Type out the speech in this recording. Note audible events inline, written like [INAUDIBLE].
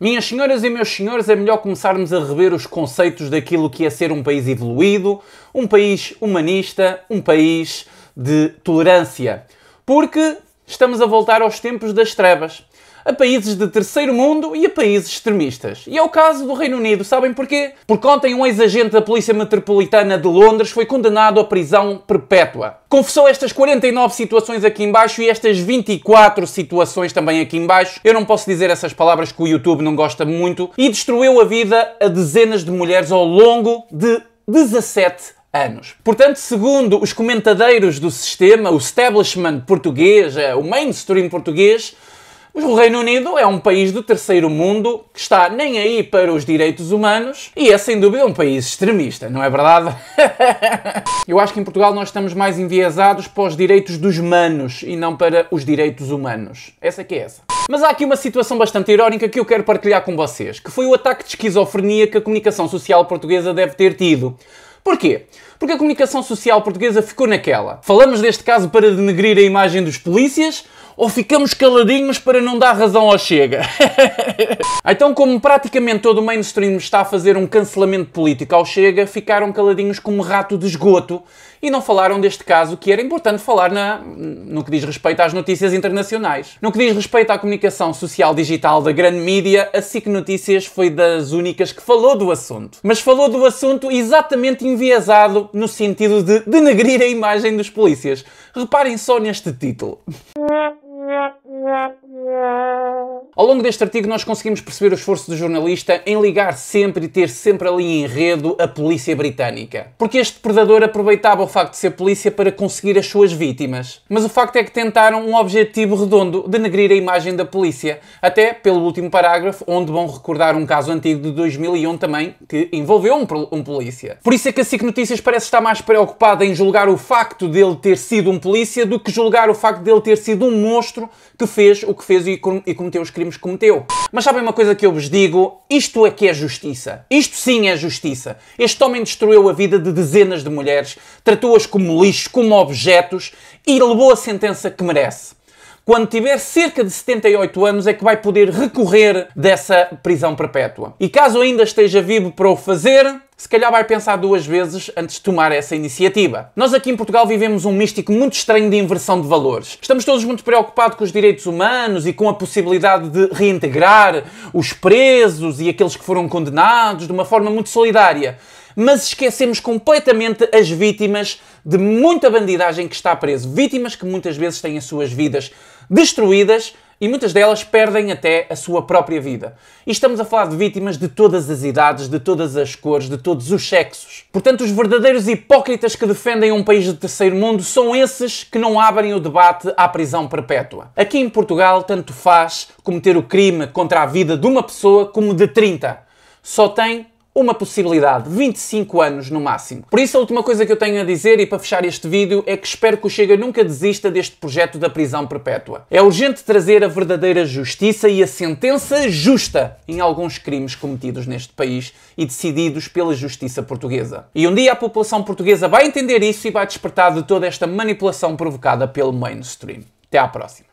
Minhas senhoras e meus senhores, é melhor começarmos a rever os conceitos daquilo que é ser um país evoluído, um país humanista, um país de tolerância. Porque estamos a voltar aos tempos das trevas a países de terceiro mundo e a países extremistas. E é o caso do Reino Unido, sabem porquê? Porque ontem um ex-agente da Polícia Metropolitana de Londres foi condenado à prisão perpétua. Confessou estas 49 situações aqui embaixo e estas 24 situações também aqui embaixo. Eu não posso dizer essas palavras que o YouTube não gosta muito. E destruiu a vida a dezenas de mulheres ao longo de 17 anos. Portanto, segundo os comentadeiros do sistema, o establishment português, eh, o mainstream português, mas o Reino Unido é um país do terceiro mundo que está nem aí para os direitos humanos e é sem dúvida um país extremista, não é verdade? [LAUGHS] Eu acho que em Portugal nós estamos mais enviesados para os direitos dos manos e não para os direitos humanos. Essa que é essa. Mas há aqui uma situação bastante irónica que eu quero partilhar com vocês, que foi o ataque de esquizofrenia que a comunicação social portuguesa deve ter tido. Porquê? Porque a comunicação social portuguesa ficou naquela. Falamos deste caso para denegrir a imagem dos polícias, ou ficamos caladinhos para não dar razão ao Chega. [LAUGHS] Ah, então, como praticamente todo o mainstream está a fazer um cancelamento político ao Chega, ficaram caladinhos como rato de esgoto e não falaram deste caso que era importante falar na, no que diz respeito às notícias internacionais. No que diz respeito à comunicação social digital da grande mídia, a SIC Notícias foi das únicas que falou do assunto. Mas falou do assunto exatamente enviesado no sentido de denegrir a imagem dos polícias. Reparem só neste título. [LAUGHS] Yeah, yeah. Ao longo deste artigo, nós conseguimos perceber o esforço do jornalista em ligar sempre e ter sempre ali em enredo a polícia britânica. Porque este predador aproveitava o facto de ser polícia para conseguir as suas vítimas. Mas o facto é que tentaram um objetivo redondo, denegrir a imagem da polícia. Até pelo último parágrafo, onde vão recordar um caso antigo de 2001 também, que envolveu um, um polícia. Por isso é que a SIC Notícias parece estar mais preocupada em julgar o facto dele ter sido um polícia do que julgar o facto dele ter sido um monstro que fez o que fez e, com e cometeu os crimes crimes cometeu. Mas sabem uma coisa que eu vos digo? Isto é que é justiça. Isto sim é justiça. Este homem destruiu a vida de dezenas de mulheres, tratou-as como lixo, como objetos e levou a sentença que merece quando tiver cerca de 78 anos, é que vai poder recorrer dessa prisão perpétua. E caso ainda esteja vivo para o fazer, se calhar vai pensar duas vezes antes de tomar essa iniciativa. Nós aqui em Portugal vivemos um místico muito estranho de inversão de valores. Estamos todos muito preocupados com os direitos humanos e com a possibilidade de reintegrar os presos e aqueles que foram condenados de uma forma muito solidária. Mas esquecemos completamente as vítimas de muita bandidagem que está preso. Vítimas que muitas vezes têm as suas vidas destruídas e muitas delas perdem até a sua própria vida. E estamos a falar de vítimas de todas as idades, de todas as cores, de todos os sexos. Portanto, os verdadeiros hipócritas que defendem um país de terceiro mundo são esses que não abrem o debate à prisão perpétua. Aqui em Portugal, tanto faz cometer o crime contra a vida de uma pessoa como de 30. Só tem uma possibilidade, 25 anos no máximo. Por isso, a última coisa que eu tenho a dizer e para fechar este vídeo é que espero que o Chega nunca desista deste projeto da prisão perpétua. É urgente trazer a verdadeira justiça e a sentença justa em alguns crimes cometidos neste país e decididos pela justiça portuguesa. E um dia a população portuguesa vai entender isso e vai despertar de toda esta manipulação provocada pelo mainstream. Até à próxima.